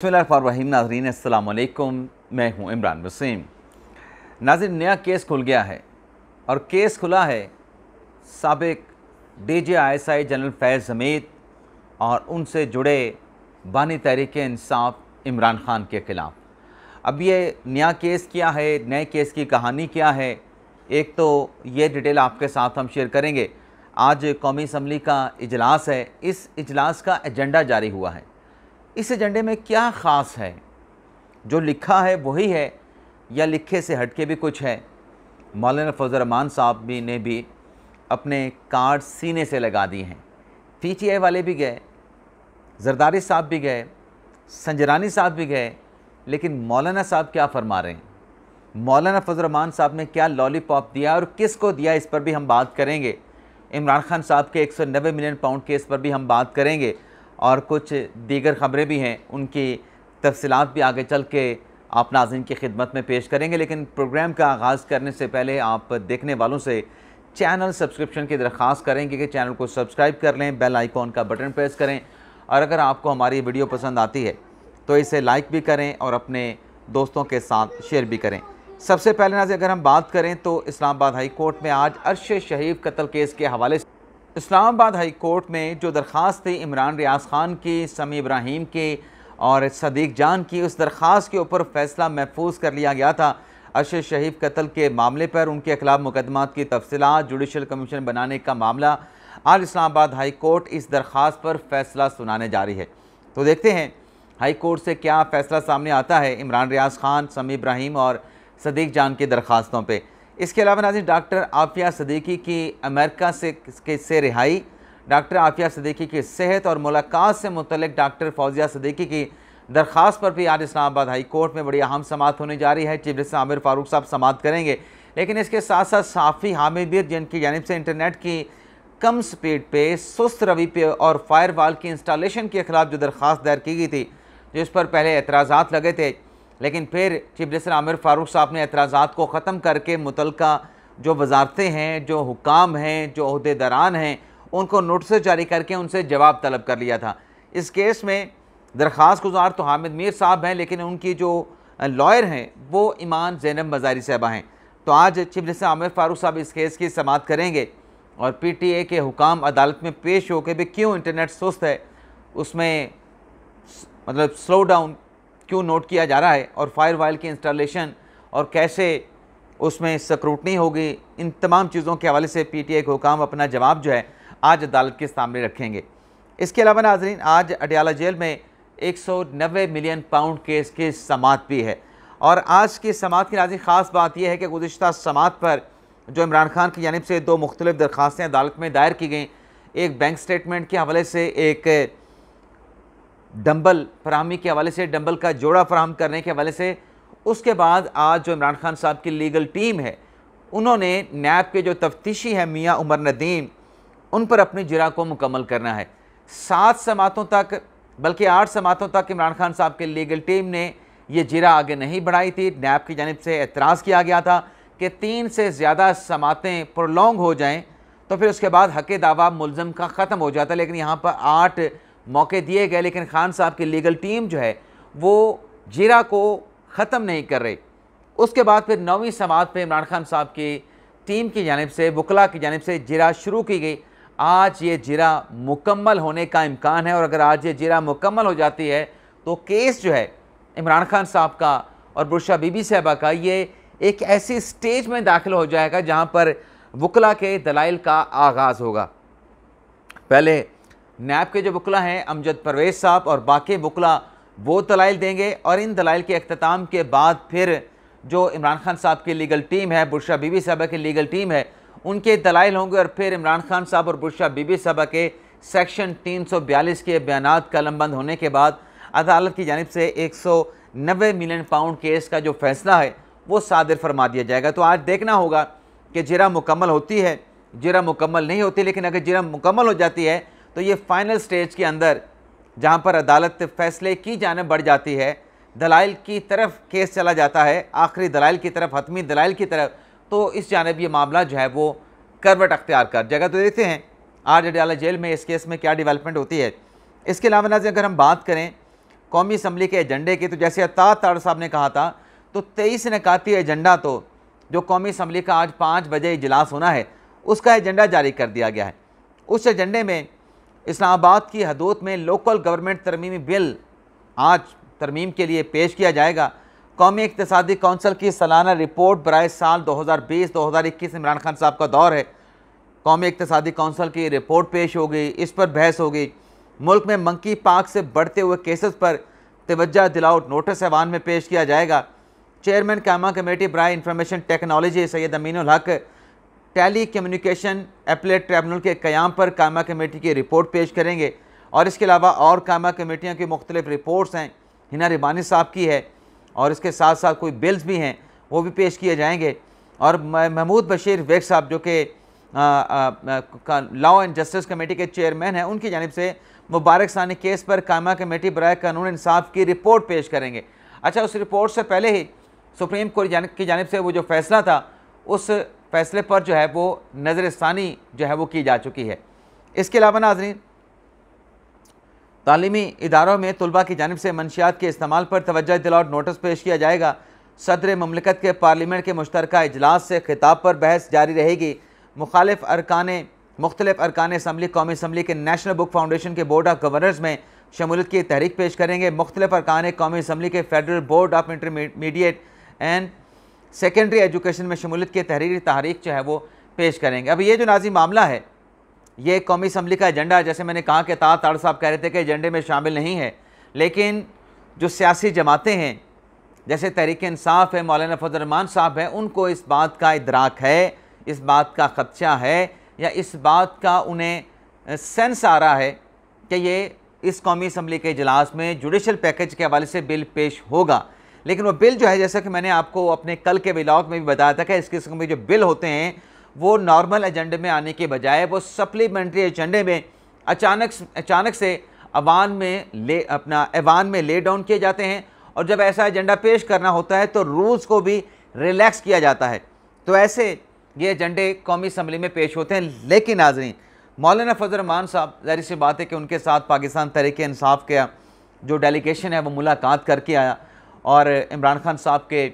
بسم اللہ الرحیم ناظرین السلام علیکم میں ہوں عمران وسیم ناظرین نیا کیس کھل گیا ہے اور کیس کھلا ہے سابق D G I S I general Faiz Hameed اور ان سے جڑے بانی تحریک انصاف عمران خان کے خلاف اب یہ نیا کیس کیا ہے نئے کیس کی کہانی کیا ہے ایک تو یہ ڈیٹیل آپ کے ساتھ ہم شیئر کریں گے آج قومی اسمبلی کا اجلاس ہے اس اجلاس کا ایجنڈا جاری ہوا ہے اس ایجنڈے میں کیا خاص ہے جو لکھا ہے وہی ہے یا لکھے سے ہٹ کے بھی کچھ ہے مولانا فضل الرحمان صاحب بھی نے بھی اپنے کارڈ سینے سے لگا دیے ہیں پی ٹی آئی والے بھی گئے زرداری صاحب بھی گئے سنجرانی صاحب بھی گئے لیکن مولانا صاحب کیا فرما رہے ہیں مولانا فضل الرحمان صاحب نے کیا لولی پاپ دیا اور کس کو دیا اس پر بھی ہم بات کریں گے عمران خان صاحب کے ایک سو نوے ملین پاؤنڈ کیس پر بھی ہم بات کریں گے اور کچھ دیگر خبریں بھی ہیں ان کی تفصیلات بھی آگے چل کے آپ ناظرین کی خدمت میں پیش کریں گے لیکن پروگرام کا آغاز کرنے سے پہلے آپ دیکھنے والوں سے چینل سبسکرپشن کی درخواست کریں گے کہ چینل کو سبسکرائب کر لیں بیل آئیکن کا بٹن پریس کریں اور اگر آپ کو ہماری ویڈیو پسند آتی ہے تو اسے لائک بھی کریں اور اپنے دوستوں کے ساتھ شیئر بھی کریں سب سے پہلے اگر ہم بات کریں تو اسلام آباد ہائی کورٹ میں آج عرش شہیف قتل کیس کے حوالے سے اسلام آباد ہائی کورٹ میں جو درخواست تھی عمران ریاض خان کی سمی ابراہیم کی اور صدیق جان کی اس درخواست کے اوپر فیصلہ محفوظ کر لیا گیا تھا ارشر شہیف قتل کے معاملے پر ان کے خلاف مقدمات کی تفصیلات جوڈیشل کمیشن بنانے کا معاملہ آج اسلام آباد ہائی کورٹ اس درخواست پر فیصلہ سنانے جاری ہے تو دیکھتے ہیں ہائی کورٹ سے کیا فیصلہ سامنے آتا ہے عمران ریاض خان سمی ابراہیم اور صدیق جان کی درخواستوں پہ اس کے علاوہ ناظرین ڈاکٹر عافیہ صدیقی کی امریکہ سے رہائی ڈاکٹر عافیہ صدیقی کی صحت اور ملاقات سے متعلق ڈاکٹر فوزیہ صدیقی کی درخواست پر بھی آج اسلام آباد ہائی کورٹ میں بڑی اہم سماعت ہونے جا رہی ہے چیف جسٹس عامر فاروق صاحب سماعت کریں گے لیکن اس کے ساتھ ساتھ صحافی حامیبیر جن کی جانب سے انٹرنیٹ کی کم سپیڈ پہ سست روی پہ اور فائر وال کی انسٹالیشن کے خلاف جو درخواست دائر کی گئی تھی جو اس پر پہلے اعتراضات لگے تھے لیکن پھر چیف جسٹس عامر فاروق صاحب نے اعتراضات کو ختم کر کے متعلقہ جو وزارتیں ہیں جو حکام ہیں جو عہدے دران ہیں ان کو نوٹسز جاری کر کے ان سے جواب طلب کر لیا تھا اس کیس میں درخواست گزار تو حامد میر صاحب ہیں لیکن ان کی جو لائر ہیں وہ ایمان زینب مزاری صاحبہ ہیں تو آج چیف جسٹس عامر فاروق صاحب اس کیس کی سماعت کریں گے اور پی ٹی اے کے حکام عدالت میں پیش ہو کے بھی کیوں انٹرنیٹ سست ہے اس میں مطلب سلو ڈاؤن کیوں نوٹ کیا جا رہا ہے اور فائر وائل کی انسٹالیشن اور کیسے اس میں سکروٹنی ہوگی ان تمام چیزوں کے حوالے سے پی ٹی آئی کے حکام اپنا جواب جو ہے آج عدالت کے سامنے رکھیں گے اس کے علاوہ ناظرین آج اڈیالہ جیل میں ایک سو نوے ملین پاؤنڈ کیس کی سماعت بھی ہے اور آج کی سماعت کی ناظرین خاص بات یہ ہے کہ گزشتہ سماعت پر جو عمران خان کی جانب سے دو مختلف درخواستیں عدالت میں دائر کی گئیں ایک بینک سٹیٹمنٹ کے حوالے سے ایک ڈمبل فراہمی کے حوالے سے ڈمبل کا جوڑا فراہم کرنے کے حوالے سے اس کے بعد آج جو عمران خان صاحب کی لیگل ٹیم ہے انہوں نے نیب کے جو تفتیشی ہے میاں عمر ندیم ان پر اپنی جرا کو مکمل کرنا ہے سات سماعتوں تک بلکہ آٹھ سماعتوں تک عمران خان صاحب کے لیگل ٹیم نے یہ جرا آگے نہیں بڑھائی تھی نیب کی جانب سے اعتراض کیا گیا تھا کہ تین سے زیادہ سماعتیں پرولونگ ہو جائیں تو پھر اس کے بعد حق دعویٰ ملزم کا ختم ہو جاتا لیکن یہاں پر آٹھ موقع دیے گئے لیکن خان صاحب کی لیگل ٹیم جو ہے وہ جیرا کو ختم نہیں کر رہی اس کے بعد پھر نویں سماعت پہ عمران خان صاحب کی ٹیم کی جانب سے وکلا کی جانب سے جیرا شروع کی گئی آج یہ جیرا مکمل ہونے کا امکان ہے اور اگر آج یہ جیرا مکمل ہو جاتی ہے تو کیس جو ہے عمران خان صاحب کا اور برشا بی بی صاحبہ کا یہ ایک ایسی سٹیج میں داخل ہو جائے گا جہاں پر وکلا کے دلائل کا آغاز ہوگا پہلے نیب کے جو وکلا ہیں امجد پرویز صاحب اور باقی وکلا وہ دلائل دیں گے اور ان دلائل کے اختتام کے بعد پھر جو عمران خان صاحب کی لیگل ٹیم ہے برشا بی بی صاحبہ کی لیگل ٹیم ہے ان کے دلائل ہوں گے اور پھر عمران خان صاحب اور برشا بی بی صاحبہ کے سیکشن تین سو بیالیس کے بیانات کلم بند ہونے کے بعد عدالت کی جانب سے ایک سو نوے ملین پاؤنڈ کیس کا جو فیصلہ ہے وہ صادر فرما دیا جائے گا تو آج دیکھنا ہوگا کہ جرا مکمل ہوتی ہے جرا مکمل نہیں ہوتی لیکن اگر جرا مکمل ہو جاتی ہے تو یہ فائنل سٹیج کے اندر جہاں پر عدالت فیصلے کی جانب بڑھ جاتی ہے دلائل کی طرف کیس چلا جاتا ہے آخری دلائل کی طرف حتمی دلائل کی طرف تو اس جانب یہ معاملہ جو ہے وہ کروٹ اختیار کر جگہ تو دیتے ہیں آج اڈیالہ جیل میں اس کیس میں کیا ڈیولپمنٹ ہوتی ہے اس کے علاوہ ناظرین اگر ہم بات کریں قومی اسمبلی کے ایجنڈے کی تو جیسے عطا تاڑ صاحب نے کہا تھا تو تیئیس نکاتی ایجنڈا تو جو قومی اسمبلی کا آج پانچ بجے اجلاس ہونا ہے اس کا ایجنڈا جاری کر دیا گیا ہے اس ایجنڈے میں اسلام آباد کی حدود میں لوکل گورنمنٹ ترمیمی بل آج ترمیم کے لیے پیش کیا جائے گا قومی اقتصادی کونسل کی سالانہ رپورٹ برائے سال دو ہزار بیس دو ہزار اکیس عمران خان صاحب کا دور ہے قومی اقتصادی کونسل کی رپورٹ پیش ہو گئی اس پر بحث ہوگی ملک میں منکی پاک سے بڑھتے ہوئے کیسز پر توجہ دلاؤٹ نوٹس ایوان میں پیش کیا جائے گا چیئرمین قیامہ کمیٹی برائے انفارمیشن ٹیکنالوجی سید امین الحق ٹیلی کمیونیکیشن اپلیٹ ٹریبنل کے قیام پر قائمہ کمیٹی کی رپورٹ پیش کریں گے اور اس کے علاوہ اور کامہ کمیٹیوں کی مختلف رپورٹس ہیں ہنہ ربانی صاحب کی ہے اور اس کے ساتھ ساتھ کوئی بلز بھی ہیں وہ بھی پیش کیے جائیں گے اور محمود بشیر ویک صاحب جو کہ لاؤ اینڈ جسٹس کمیٹی کے چیئرمین ہیں ان کی جانب سے مبارک ثانی کیس پر قائمہ کمیٹی برائے قانون انصاف کی رپورٹ پیش کریں گے اچھا اس رپورٹ سے پہلے ہی سپریم کورٹ کی جانب سے وہ جو فیصلہ تھا اس فیصلے پر جو ہے وہ نظر ثانی جو ہے وہ کی جا چکی ہے اس کے علاوہ ناظرین تعلیمی اداروں میں طلباء کی جانب سے منشیات کے استعمال پر توجہ دلاؤ نوٹس پیش کیا جائے گا صدر مملکت کے پارلیمنٹ کے مشترکہ اجلاس سے خطاب پر بحث جاری رہے گی مخالف ارکان مختلف ارکان اسمبلی قومی اسمبلی کے نیشنل بک فاؤنڈیشن کے بورڈ آف گورنرز میں شمولت کی تحریک پیش کریں گے مختلف ارکان قومی اسمبلی کے federal board of intermediate and secondary education میں شمولیت کے تحریری تحریک جو ہے وہ پیش کریں گے اب یہ جو نازی معاملہ ہے یہ قومی اسمبلی کا ایجنڈا ہے جیسے میں نے کہا کہ تا تاڑ صاحب کہہ رہے تھے کہ ایجنڈے میں شامل نہیں ہے لیکن جو سیاسی جماعتیں ہیں جیسے تحریک انصاف ہے مولانا فضل الرحمان صاحب ہیں ان کو اس بات کا ادراک ہے اس بات کا خدشہ ہے یا اس بات کا انہیں سینس آ رہا ہے کہ یہ اس قومی اسمبلی کے اجلاس میں جوڈیشل پیکج کے حوالے سے بل پیش ہوگا لیکن وہ بل جو ہے جیسا کہ میں نے آپ کو اپنے کل کے ویلاغ میں بھی بتایا تھا کہ اس قسم کے جو بل ہوتے ہیں وہ نارمل ایجنڈے میں آنے کے بجائے وہ سپلیمنٹری ایجنڈے میں اچانک اچانک سے ایوان میں لے اپنا ایوان میں لے ڈاؤن کیے جاتے ہیں اور جب ایسا ایجنڈا پیش کرنا ہوتا ہے تو رولز کو بھی ریلیکس کیا جاتا ہے تو ایسے یہ ایجنڈے قومی اسمبلی میں پیش ہوتے ہیں لیکن ناظرین مولانا فضل رحمان صاحب ظاہر سی بات ہے کہ ان کے ساتھ پاکستان تحریک انصاف کا جو ڈیلیگیشن ہے وہ ملاقات کر کے آیا اور عمران خان صاحب کے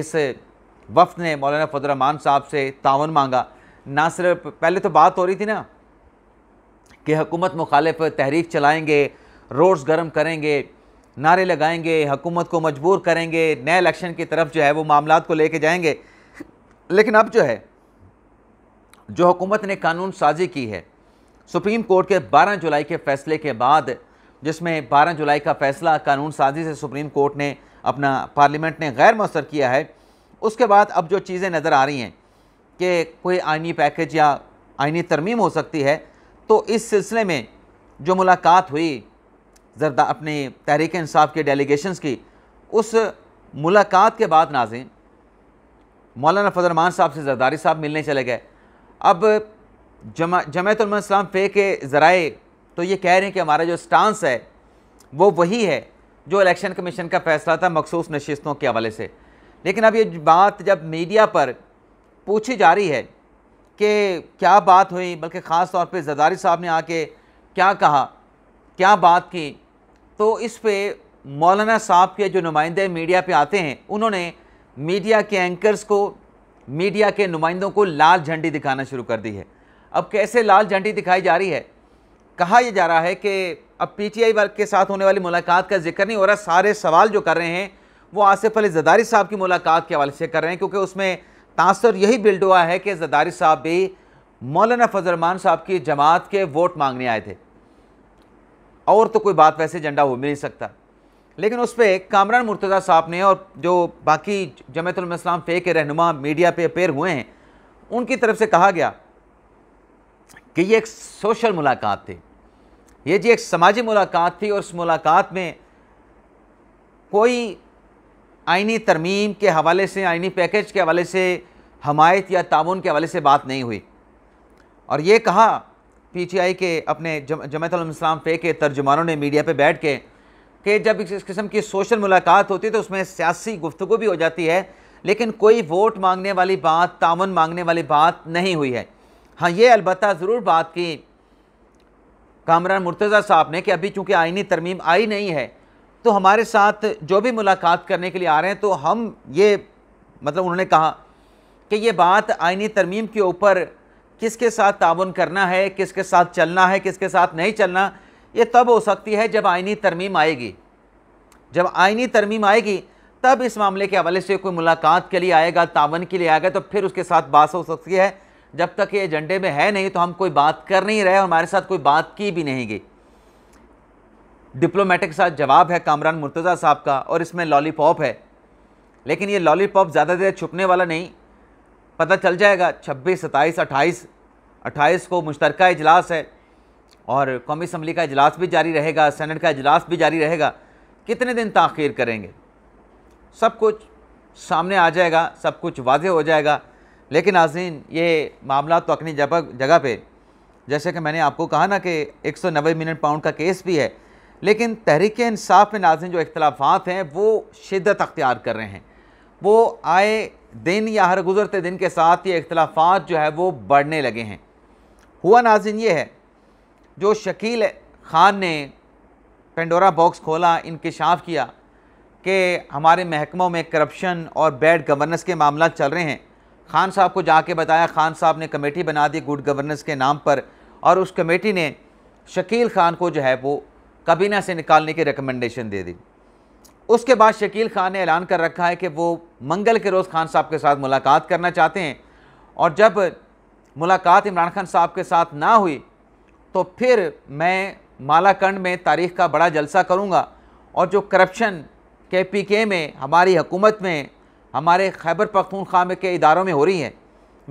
اس وفد نے مولانا فضل الرحمان صاحب سے تعاون مانگا نہ صرف پہلے تو بات ہو رہی تھی نا کہ حکومت مخالف تحریک چلائیں گے روڈز گرم کریں گے نعرے لگائیں گے حکومت کو مجبور کریں گے نئے الیکشن کی طرف جو ہے وہ معاملات کو لے کے جائیں گے لیکن اب جو ہے جو حکومت نے قانون سازی کی ہے سپریم کورٹ کے بارہ جولائی کے فیصلے کے بعد جس میں بارہ جولائی کا فیصلہ قانون سازی سے سپریم کورٹ نے اپنا پارلیمنٹ نے غیر مؤثر کیا ہے اس کے بعد اب جو چیزیں نظر آ رہی ہیں کہ کوئی آئینی پیکج یا آئینی ترمیم ہو سکتی ہے تو اس سلسلے میں جو ملاقات ہوئی زردہ اپنی تحریک انصاف کے ڈیلیگیشنز کی اس ملاقات کے بعد ناظرین مولانا فضرمان صاحب سے زرداری صاحب ملنے چلے گئے اب جمع جمعیت علماء السلام فے کے ذرائع تو یہ کہہ رہے ہیں کہ ہمارا جو سٹانس ہے وہ وہی ہے جو الیکشن کمیشن کا فیصلہ تھا مخصوص نشستوں کے حوالے سے لیکن اب یہ بات جب میڈیا پر پوچھی جا رہی ہے کہ کیا بات ہوئی بلکہ خاص طور پہ زداری صاحب نے آ کے کیا کہا کیا بات کی تو اس پہ مولانا صاحب کے جو نمائندے میڈیا پہ آتے ہیں انہوں نے میڈیا کے اینکرز کو میڈیا کے نمائندوں کو لال جھنڈی دکھانا شروع کر دی ہے اب کیسے لال جھنڈی دکھائی جا رہی ہے کہا یہ جا رہا ہے کہ اب پی ٹی آئی ورک کے ساتھ ہونے والی ملاقات کا ذکر نہیں ہو رہا سارے سوال جو کر رہے ہیں وہ آصف علی زداری صاحب کی ملاقات کے حوالے سے کر رہے ہیں کیونکہ اس میں تاثر یہی بلڈ ہوا ہے کہ زداری صاحب بھی مولانا فضرمان صاحب کی جماعت کے ووٹ مانگنے آئے تھے اور تو کوئی بات ویسے جھنڈا ہو بھی نہیں سکتا لیکن اس پہ کامران مرتضی صاحب نے اور جو باقی جمعیت الماسل فے کے رہنما میڈیا پہ اپیر ہوئے ہیں ان کی طرف سے کہا گیا کہ یہ ایک سوشل ملاقات تھی یہ جی ایک سماجی ملاقات تھی اور اس ملاقات میں کوئی آئینی ترمیم کے حوالے سے آئینی پیکیج کے حوالے سے حمایت یا تعاون کے حوالے سے بات نہیں ہوئی اور یہ کہا پی ٹی جی آئی کے اپنے علم الماسلام پے کے ترجمانوں نے میڈیا پہ بیٹھ کے کہ جب اس قسم کی سوشل ملاقات ہوتی ہے تو اس میں سیاسی گفتگو بھی ہو جاتی ہے لیکن کوئی ووٹ مانگنے والی بات تعاون مانگنے والی بات نہیں ہوئی ہے ہاں یہ البتہ ضرور بات کی کامران مرتضی صاحب نے کہ ابھی چونکہ آئینی ترمیم آئی نہیں ہے تو ہمارے ساتھ جو بھی ملاقات کرنے کے لیے آ رہے ہیں تو ہم یہ مطلب انہوں نے کہا کہ یہ بات آئینی ترمیم کے اوپر کس کے ساتھ تعاون کرنا ہے کس کے ساتھ چلنا ہے کس کے ساتھ نہیں چلنا یہ تب ہو سکتی ہے جب آئینی ترمیم آئے گی جب آئینی ترمیم آئے گی تب اس معاملے کے حوالے سے کوئی ملاقات کے لیے آئے گا تعاون کے لیے آئے گا تو پھر اس کے ساتھ بات ہو سکتی ہے جب تک یہ ایجنڈے میں ہے نہیں تو ہم کوئی بات کر نہیں رہے اور ہمارے ساتھ کوئی بات کی بھی نہیں گئی ڈپلومیٹک ساتھ جواب ہے کامران مرتضیٰ صاحب کا اور اس میں لولی پاپ ہے لیکن یہ لولی پاپ زیادہ دیر چھپنے والا نہیں پتہ چل جائے گا چھبیس ستائیس اٹھائیس اٹھائیس کو مشترکہ اجلاس ہے اور قومی اسمبلی کا اجلاس بھی جاری رہے گا سینٹ کا اجلاس بھی جاری رہے گا کتنے دن تاخیر کریں گے سب کچھ سامنے آ جائے گا سب کچھ واضح ہو جائے گا لیکن ناظرین یہ معاملات تو اپنی جگہ پہ جیسے کہ میں نے آپ کو کہا نا کہ ایک سو نوے ملین پاؤنڈ کا کیس بھی ہے لیکن تحریک انصاف میں ناظرین جو اختلافات ہیں وہ شدت اختیار کر رہے ہیں وہ آئے دن یا ہر گزرتے دن کے ساتھ یہ اختلافات جو ہے وہ بڑھنے لگے ہیں ہوا ناظرین یہ ہے جو شکیل خان نے پینڈورا باکس کھولا انکشاف کیا کہ ہمارے محکموں میں کرپشن اور بیڈ گورننس کے معاملات چل رہے ہیں خان صاحب کو جا کے بتایا خان صاحب نے کمیٹی بنا دی گڈ گورننس کے نام پر اور اس کمیٹی نے شکیل خان کو جو ہے وہ کابینہ سے نکالنے کی ریکمنڈیشن دے دی اس کے بعد شکیل خان نے اعلان کر رکھا ہے کہ وہ منگل کے روز خان صاحب کے ساتھ ملاقات کرنا چاہتے ہیں اور جب ملاقات عمران خان صاحب کے ساتھ نہ ہوئی تو پھر میں مالاکنڈ میں تاریخ کا بڑا جلسہ کروں گا اور جو کرپشن کے پی کے میں ہماری حکومت میں ہمارے خیبر میں کے اداروں میں ہو رہی ہیں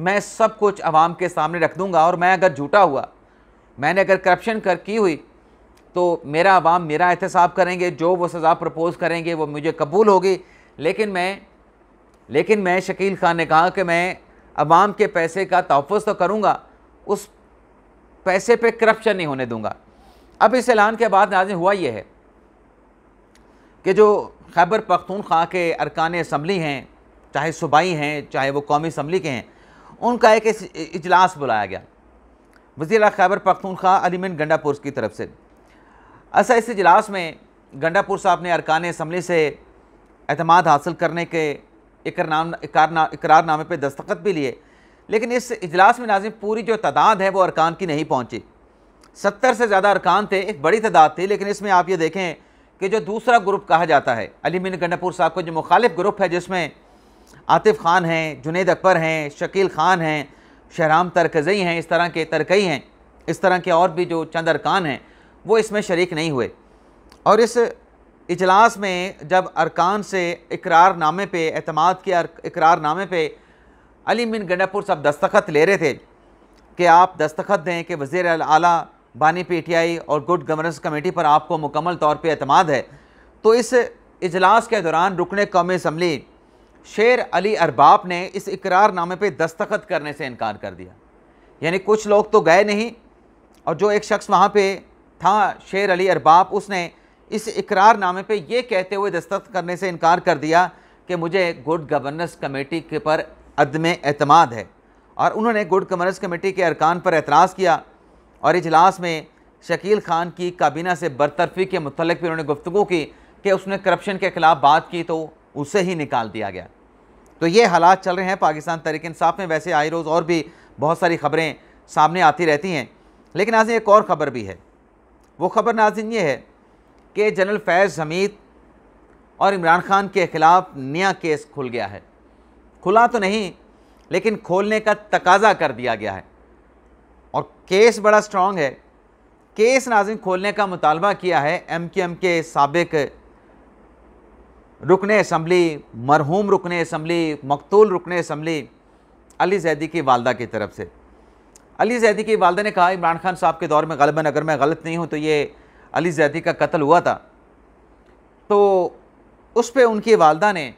میں سب کچھ عوام کے سامنے رکھ دوں گا اور میں اگر جھوٹا ہوا میں نے اگر کرپشن کر کی ہوئی تو میرا عوام میرا احتساب کریں گے جو وہ سزا پرپوز کریں گے وہ مجھے قبول ہوگی لیکن میں لیکن میں شکیل خان نے کہا کہ میں عوام کے پیسے کا تحفظ تو کروں گا اس پیسے پہ کرپشن نہیں ہونے دوں گا اب اس اعلان کے بعد ناظرین ہوا یہ ہے کہ جو خیبر پختونخوا کے ارکان اسمبلی ہیں چاہے صوبائی ہیں چاہے وہ قومی اسمبلی کے ہیں ان کا ایک اجلاس بلایا گیا وزیر خیبر پختونخوا علیمن گنڈا پور کی طرف سے ایسا اس اجلاس میں گنڈا پور صاحب نے ارکان اسمبلی سے اعتماد حاصل کرنے کے اقرار نامے پہ دستخط بھی لیے لیکن اس اجلاس میں ناظرین پوری جو تعداد ہے وہ ارکان کی نہیں پہنچی ستر سے زیادہ ارکان تھے ایک بڑی تعداد تھی لیکن اس میں آپ یہ دیکھیں کہ جو دوسرا گروپ کہا جاتا ہے علی مین گنڈپور صاحب کا جو مخالف گروپ ہے جس میں عاطف خان ہیں جنید اکبر ہیں شکیل خان ہیں شہرام ترکزئی ہیں اس طرح کے ترکئی ہیں اس طرح کے اور بھی جو چند ارکان ہیں وہ اس میں شریک نہیں ہوئے اور اس اجلاس میں جب ارکان سے اقرار نامے پہ اعتماد کے اقرار نامے پہ علی مین گنڈپور صاحب دستخط لے رہے تھے کہ آپ دستخط دیں کہ وزیر اعلیٰ بانی پی ٹی آئی اور گڈ گورننس کمیٹی پر آپ کو مکمل طور پہ اعتماد ہے تو اس اجلاس کے دوران رکن قومی اسمبلی شیر علی ارباب نے اس اقرار نامے پہ دستخط کرنے سے انکار کر دیا یعنی کچھ لوگ تو گئے نہیں اور جو ایک شخص وہاں پہ تھا شیر علی ارباب اس نے اس اقرار نامے پہ یہ کہتے ہوئے دستخط کرنے سے انکار کر دیا کہ مجھے گڈ گورننس کمیٹی کے پر عدم اعتماد ہے اور انہوں نے گڈ گورننس کمیٹی کے ارکان پر اعتراض کیا اور اجلاس میں شکیل خان کی کابینہ سے برطرفی کے متعلق بھی انہوں نے گفتگو کی کہ اس نے کرپشن کے خلاف بات کی تو اسے ہی نکال دیا گیا تو یہ حالات چل رہے ہیں پاکستان تحریک انصاف میں ویسے آئی روز اور بھی بہت ساری خبریں سامنے آتی رہتی ہیں لیکن ناظرین ایک اور خبر بھی ہے وہ خبر ناظرین یہ ہے کہ جنرل فیض حمید اور عمران خان کے خلاف نیا کیس کھل گیا ہے کھلا تو نہیں لیکن کھولنے کا تقاضا کر دیا گیا ہے اور کیس بڑا سٹرونگ ہے کیس ناظرین کھولنے کا مطالبہ کیا ہے ایم کیو ایم کے سابق رکن اسمبلی مرحوم رکن اسمبلی مقتول رکن اسمبلی علی زیدی کی والدہ کی طرف سے علی زیدی کی والدہ نے کہا عمران خان صاحب کے دور میں غلباً اگر میں غلط نہیں ہوں تو یہ علی زیدی کا قتل ہوا تھا تو اس پہ ان کی والدہ نے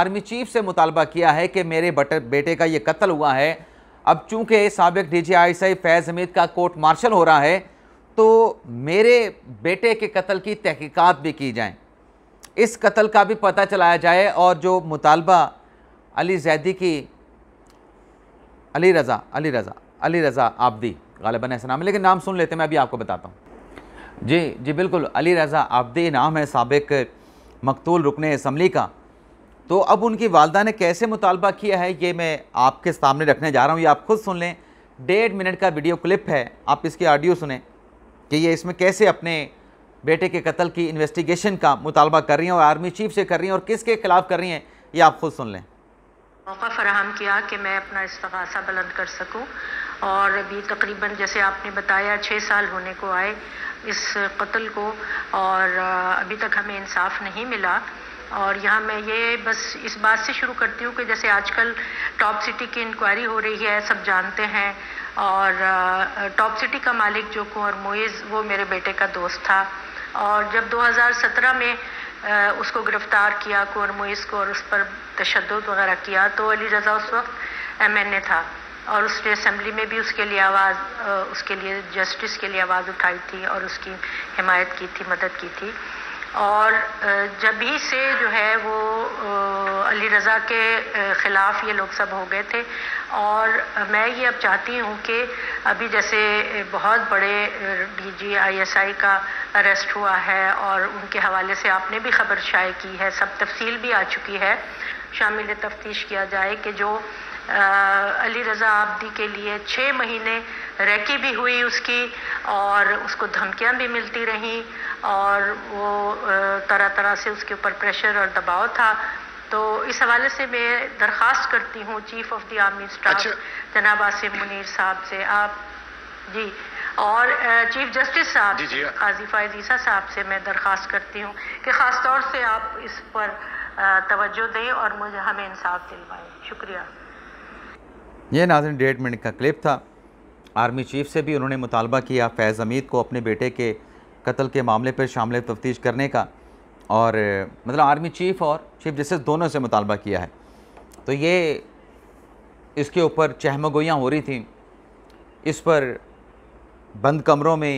آرمی چیف سے مطالبہ کیا ہے کہ میرے بیٹے کا یہ قتل ہوا ہے اب چونکہ سابق ڈی جی آئی سائی فیض حمید کا کورٹ مارشل ہو رہا ہے تو میرے بیٹے کے قتل کی تحقیقات بھی کی جائیں اس قتل کا بھی پتہ چلایا جائے اور جو مطالبہ علی زیدی کی علی رضا علی رضا علی رضا آبدی غالباً ایسا نام ہے لیکن نام سن لیتے میں ابھی آپ کو بتاتا ہوں جی جی بالکل علی رضا آبدی نام ہے سابق مقتول رکن اسمبلی کا تو اب ان کی والدہ نے کیسے مطالبہ کیا ہے یہ میں آپ کے سامنے رکھنے جا رہا ہوں یہ آپ خود سن لیں ڈیڑھ منٹ کا ویڈیو کلپ ہے آپ اس کی آڈیو سنیں کہ یہ اس میں کیسے اپنے بیٹے کے قتل کی انویسٹیگیشن کا مطالبہ کر رہی ہیں اور آرمی چیف سے کر رہی ہیں اور کس کے خلاف کر رہی ہیں یہ آپ خود سن لیں موقع فراہم کیا کہ میں اپنا استغاثہ بلند کر سکوں اور ابھی تقریباً جیسے آپ نے بتایا چھ سال ہونے کو آئے اس قتل کو اور ابھی تک ہمیں انصاف نہیں ملا اور یہاں میں یہ بس اس بات سے شروع کرتی ہوں کہ جیسے آج کل ٹاپ سٹی کی انکوائری ہو رہی ہے سب جانتے ہیں اور ٹاپ سٹی کا مالک جو کنور مویز وہ میرے بیٹے کا دوست تھا اور جب دو ہزار سترہ میں اس کو گرفتار کیا مویز کو اور اس پر تشدد وغیرہ کیا تو علی رضا اس وقت ایم این اے تھا اور اس نے اسمبلی میں بھی اس کے لیے آواز اس کے لیے جسٹس کے لیے آواز اٹھائی تھی اور اس کی حمایت کی تھی مدد کی تھی اور جب ہی سے جو ہے وہ علی رضا کے خلاف یہ لوگ سب ہو گئے تھے اور میں یہ اب چاہتی ہوں کہ ابھی جیسے بہت بڑے ڈی جی آئی ایس آئی کا اریسٹ ہوا ہے اور ان کے حوالے سے آپ نے بھی خبر شائع کی ہے سب تفصیل بھی آ چکی ہے شامل تفتیش کیا جائے کہ جو علی رضا آبدی کے لیے چھ مہینے ریکی بھی ہوئی اس کی اور اس کو دھمکیاں بھی ملتی رہیں اور وہ طرح طرح سے اس کے اوپر پریشر اور دباؤ تھا تو اس حوالے سے میں درخواست کرتی ہوں chief of the army staff جناب عاصم منیر صاحب سے آپ جی اور چیف جسٹس صاحب جی، جی۔ فائز عیسیٰ صاحب سے میں درخواست کرتی ہوں کہ خاص طور سے آپ اس پر توجہ دیں اور مجھے ہمیں انصاف دلوائیں شکریہ یہ ناظرین ڈیٹ منٹ کا کلپ تھا آرمی چیف سے بھی انہوں نے مطالبہ کیا فیض امید کو اپنے بیٹے کے قتل کے معاملے پر شامل تفتیش کرنے کا اور مطلب آرمی چیف اور چیف جسٹس دونوں سے مطالبہ کیا ہے تو یہ اس کے اوپر چہمگوئیاں ہو رہی تھیں اس پر بند کمروں میں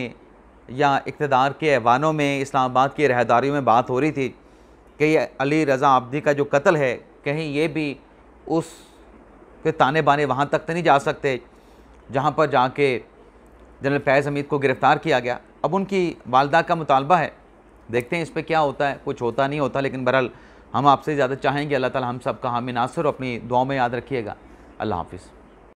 یا اقتدار کے ایوانوں میں اسلام آباد کی رہداریوں میں بات ہو رہی تھی کہ یہ علی رضا عبدی کا جو قتل ہے کہیں یہ بھی اس کے تانے بانے وہاں تک نہیں جا سکتے جہاں پر جا کے جنرل فیض حمید کو گرفتار کیا گیا اب ان کی والدہ کا مطالبہ ہے دیکھتے ہیں اس پہ کیا ہوتا ہے کچھ ہوتا نہیں ہوتا لیکن بہرحال ہم آپ سے زیادہ چاہیں گے اللہ تعالی ہم سب کا حامی ناصر اپنی دعاؤں میں یاد رکھیے گا اللہ حافظ